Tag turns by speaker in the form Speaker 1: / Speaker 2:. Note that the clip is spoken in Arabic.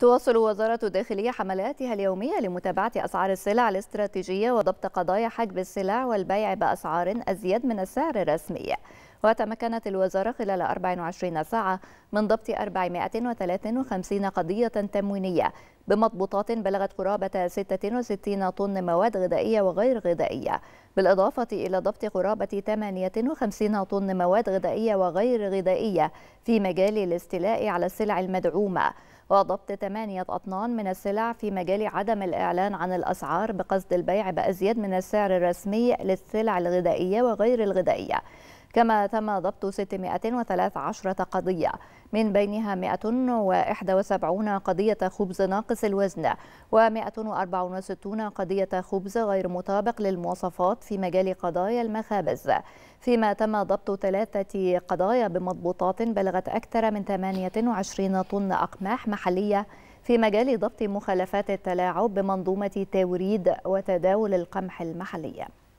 Speaker 1: تواصل وزارة الداخلية حملاتها اليومية لمتابعة أسعار السلع الاستراتيجية وضبط قضايا حجب السلع والبيع بأسعار أزيد من السعر الرسمي وتمكنت الوزارة خلال 24 ساعة من ضبط 453 قضية تموينية بمضبوطات بلغت قرابة 66 طن مواد غذائية وغير غذائية بالإضافة إلى ضبط قرابة 58 طن مواد غذائية وغير غذائية في مجال الاستيلاء على السلع المدعومة وضبط ثمانية أطنان من السلع في مجال عدم الإعلان عن الأسعار بقصد البيع بأزيد من السعر الرسمي للسلع الغذائية وغير الغذائية كما تم ضبط 613 قضية من بينها 171 قضية خبز ناقص الوزن و164 قضية خبز غير مطابق للمواصفات في مجال قضايا المخابز فيما تم ضبط ثلاثة قضايا بمضبوطات بلغت أكثر من 28 طن أقماح محلية في مجال ضبط مخالفات التلاعب بمنظومة توريد وتداول القمح المحليه